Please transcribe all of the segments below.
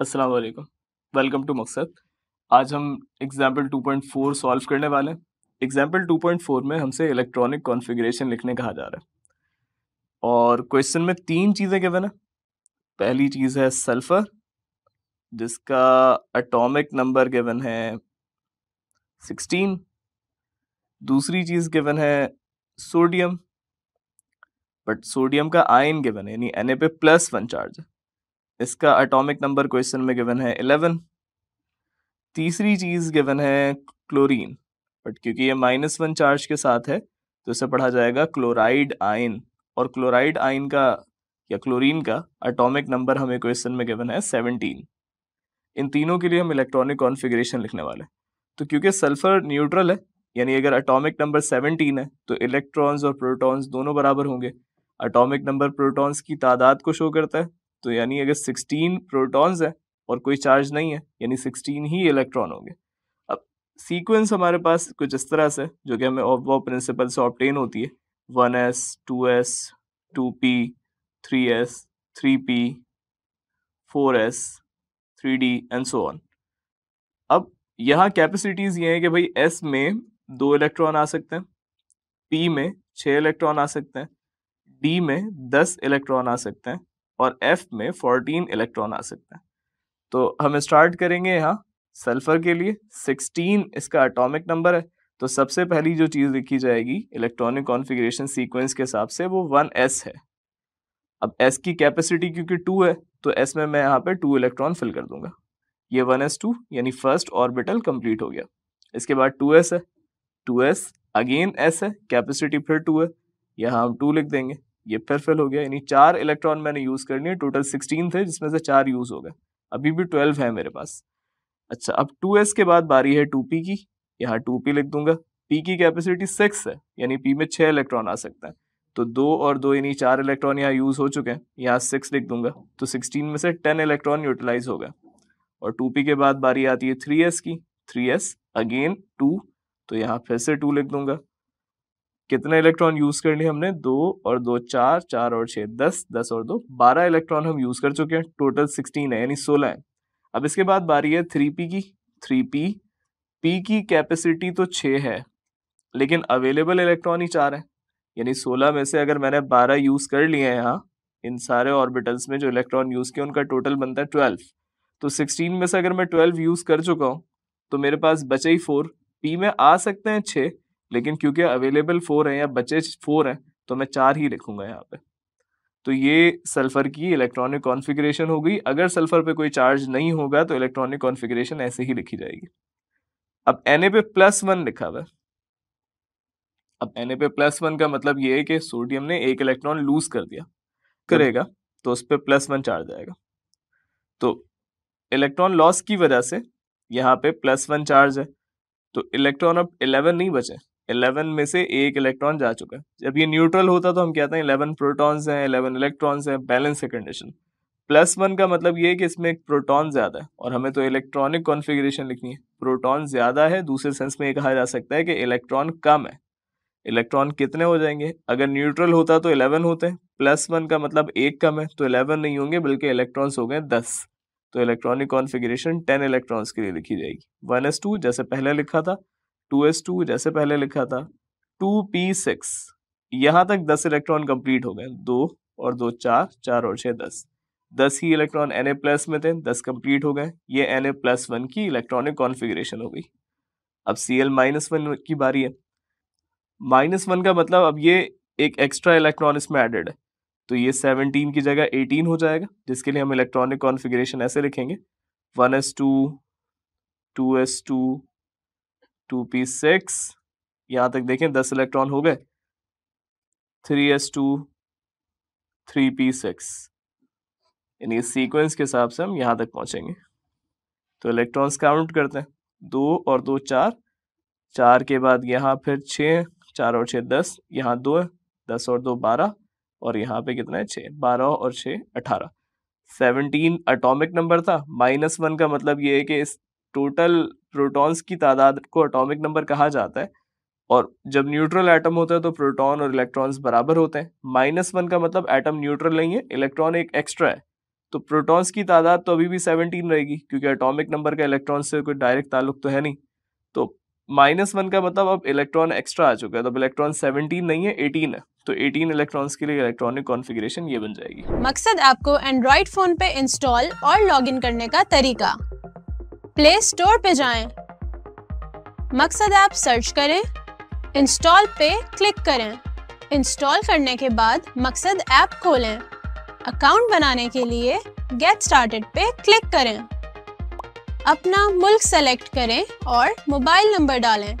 अस्सलाम वालेकुम welcome to मकसद आज हम एग्जाम्पल 2.4 सॉल्व करने वाले हैं एग्जाम्पल 2.4 में हमसे इलेक्ट्रॉनिक कॉन्फ़िगरेशन लिखने कहा जा रहा है और क्वेश्चन में तीन चीज़ें गिवन है पहली चीज़ है सल्फ़र जिसका एटॉमिक नंबर गिवन है 16 दूसरी चीज़ गिवन है सोडियम बट सोडियम का आयन गिवन है यानी एन ए पे प्लस वन चार्ज है इसका एटॉमिक नंबर क्वेश्चन में गिवन है इलेवन तीसरी चीज़ गिवन है क्लोरीन बट क्योंकि ये माइनस वन चार्ज के साथ है तो इसे पढ़ा जाएगा क्लोराइड आयन और क्लोराइड आयन का या क्लोरीन का एटॉमिक नंबर हमें क्वेश्चन में गिवन है सेवनटीन इन तीनों के लिए हम इलेक्ट्रॉनिक कॉन्फ़िगरेशन लिखने वाले हैं तो क्योंकि सल्फर न्यूट्रल है यानी अगर एटॉमिक नंबर सेवनटीन है तो इलेक्ट्रॉन्स और प्रोटॉन्स दोनों बराबर होंगे एटॉमिक नंबर प्रोटॉन्स की तादाद को शो करता है तो यानी अगर सिक्सटीन प्रोटॉन्स हैं और कोई चार्ज नहीं है यानी सिक्सटीन ही इलेक्ट्रॉन होंगे अब सीक्वेंस हमारे पास कुछ इस तरह से जो कि हमें ऑफ प्रिंसिपल से ऑप्टेन होती है one S two S two P three S three P four S three D and so on अब यहाँ कैपेसिटीज़ ये हैं कि भाई एस में दो इलेक्ट्रॉन आ सकते हैं पी में छः इलेक्ट्रॉन आ सकते हैं डी में दस इलेक्ट्रॉन आ सकते हैं और एफ में 14 इलेक्ट्रॉन आ सकते हैं तो हम स्टार्ट करेंगे यहाँ सल्फर के लिए 16 इसका एटॉमिक नंबर है तो सबसे पहली जो चीज़ लिखी जाएगी इलेक्ट्रॉनिक कॉन्फ़िगरेशन सीक्वेंस के हिसाब से वो वन एस है अब एस की कैपेसिटी क्योंकि टू है तो एस में मैं यहाँ पे टू इलेक्ट्रॉन फिल कर दूंगा ये वन एस टू यानी फर्स्ट ऑर्बिटल कंप्लीट हो गया इसके बाद टू एस है टू एस अगेन एस है कैपेसिटी फिर टू है यहाँ हम टू लिख देंगे ये फिर फिल हो गया यानी चार इलेक्ट्रॉन मैंने यूज़ करनी है टोटल सिक्सटीन थे जिसमें से चार यूज़ हो गए अभी भी ट्वेल्व है मेरे पास अच्छा अब टू एस के बाद बारी है टू पी की यहाँ टू पी लिख दूंगा पी की कैपेसिटी सिक्स है यानी पी में छः इलेक्ट्रॉन आ सकते हैं तो दो और दो यानी चार इलेक्ट्रॉन यहाँ यूज़ हो चुके हैं यहाँ सिक्स लिख दूंगा तो सिक्सटीन में से टेन इलेक्ट्रॉन यूटिलाइज हो गए और टू पी के बाद बारी आती है थ्री एस की थ्री एस अगेन टू तो यहाँ फिर से टू लिख दूंगा कितने इलेक्ट्रॉन यूज कर लिए हमने दो और दो चार चार और छः दस दस और दो बारह इलेक्ट्रॉन हम यूज कर चुके हैं टोटल सिक्सटीन है यानी सोलह है अब इसके बाद बारी है थ्री पी की थ्री पी पी की कैपेसिटी तो छ है लेकिन अवेलेबल इलेक्ट्रॉन ही चार है यानी सोलह में से अगर मैंने बारह यूज कर लिए हैं यहाँ इन सारे ऑर्बिटल्स में जो इलेक्ट्रॉन यूज किए उनका टोटल बनता है ट्वेल्व तो सिक्सटीन में से अगर मैं ट्वेल्व यूज कर चुका हूँ तो मेरे पास बचे ही फोर पी में आ सकते हैं छः लेकिन क्योंकि अवेलेबल फोर है या बचे फोर हैं तो मैं चार ही लिखूंगा यहाँ पे तो ये सल्फर की इलेक्ट्रॉनिक कॉन्फ़िगरेशन हो गई अगर सल्फर पे कोई चार्ज नहीं होगा तो इलेक्ट्रॉनिक कॉन्फ़िगरेशन ऐसे ही लिखी जाएगी अब एन पे प्लस वन लिखा हुआ अब एन पे प्लस वन का मतलब ये है कि सोडियम ने एक इलेक्ट्रॉन लूज कर दिया करेगा तो उस पर प्लस वन चार्ज आएगा तो इलेक्ट्रॉन लॉस की वजह से यहाँ पे प्लस वन चार्ज है तो इलेक्ट्रॉन अब इलेवन नहीं बचे इलेवन में से एक इलेक्ट्रॉन जा चुका है जब ये न्यूट्रल होता तो हम कहते हैं इलेवन प्रोटॉन्स हैं इलेवन इलेक्ट्रॉन्स हैं बैलेंस है कंडीशन प्लस वन का मतलब ये है कि इसमें एक प्रोटॉन ज़्यादा है और हमें तो इलेक्ट्रॉनिक कॉन्फ़िगरेशन लिखनी है प्रोटॉन ज़्यादा है दूसरे सेंस में ये कहा जा सकता है कि इलेक्ट्रॉन कम है इलेक्ट्रॉन कितने हो जाएंगे अगर न्यूट्रल होता तो इलेवन होते हैं प्लस वन का मतलब एक कम है तो इलेवन नहीं होंगे बल्कि इलेक्ट्रॉन्स हो गए दस तो इलेक्ट्रॉनिक कॉन्फ़िगरेशन टेन इलेक्ट्रॉन्स के लिए लिखी जाएगी वन एस टू जैसे पहले लिखा था टू एस टू जैसे पहले लिखा था टू पी सिक्स यहां तक दस इलेक्ट्रॉन कंप्लीट हो गए दो और दो चार चार और छह दस दस ही इलेक्ट्रॉन एन ए प्लस में थे दस कंप्लीट हो गए ये एन ए प्लस वन की इलेक्ट्रॉनिक कॉन्फिग्रेशन हो गई अब सी एल माइनस वन की बारी है माइनस वन का मतलब अब ये एक एक्स्ट्रा इलेक्ट्रॉन इसमें एडेड है तो ये सेवनटीन की जगह एटीन हो जाएगा जिसके लिए हम इलेक्ट्रॉनिक कॉन्फिग्रेशन ऐसे लिखेंगे one S two two S two two P six यहाँ तक देखें दस इलेक्ट्रॉन हो गए three S two three P six यानी सीक्वेंस के हिसाब से हम यहाँ तक पहुंचेंगे तो इलेक्ट्रॉन्स काउंट करते हैं दो और दो चार चार के बाद यहाँ फिर छः चार और छः दस यहाँ दो है दस और दो बारह और यहाँ पे कितना है छः बारह और छः अठारह सेवनटीन अटोमिक नंबर था माइनस वन का मतलब ये है कि इस टोटल प्रोटॉन्स की तादाद को अटोमिक नंबर कहा जाता है और जब न्यूट्रल एटम होता है तो प्रोटॉन और इलेक्ट्रॉन्स बराबर होते हैं माइनस वन का मतलब एटम न्यूट्रल नहीं है इलेक्ट्रॉन एक एक्स्ट्रा है तो प्रोटॉन्स की तादाद तो अभी भी सेवनटीन रहेगी क्योंकि एटॉमिक नंबर का इलेक्ट्रॉन से कोई डायरेक्ट ताल्लुक तो है नहीं तो माइनस वन का मतलब अब इलेक्ट्रॉन एक्स्ट्रा आ चुका है तो इलेक्ट्रॉन सेवनटीन नहीं है एटीन है तो 18 इलेक्ट्रॉन्स के लिए इलेक्ट्रॉनिक कॉन्फ़िगरेशन ये बन जाएगी मकसद आपको एंड्रॉइड फोन पे इंस्टॉल और लॉगिन करने का तरीका प्ले स्टोर पे जाएं। मकसद ऐप सर्च करें इंस्टॉल पे क्लिक करें इंस्टॉल करने के बाद मकसद ऐप खोलें अकाउंट बनाने के लिए गेट स्टार्टेड पे क्लिक करें अपना मुल्क सेलेक्ट करें और मोबाइल नंबर डालें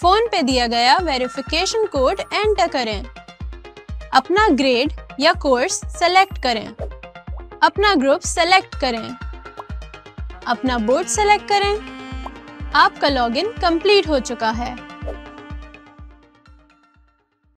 फ़ोन पे दिया गया वेरिफिकेशन कोड एंटर करें अपना ग्रेड या कोर्स सेलेक्ट करें अपना ग्रुप सेलेक्ट करें अपना बोर्ड सेलेक्ट करें आपका लॉगिन कंप्लीट हो चुका है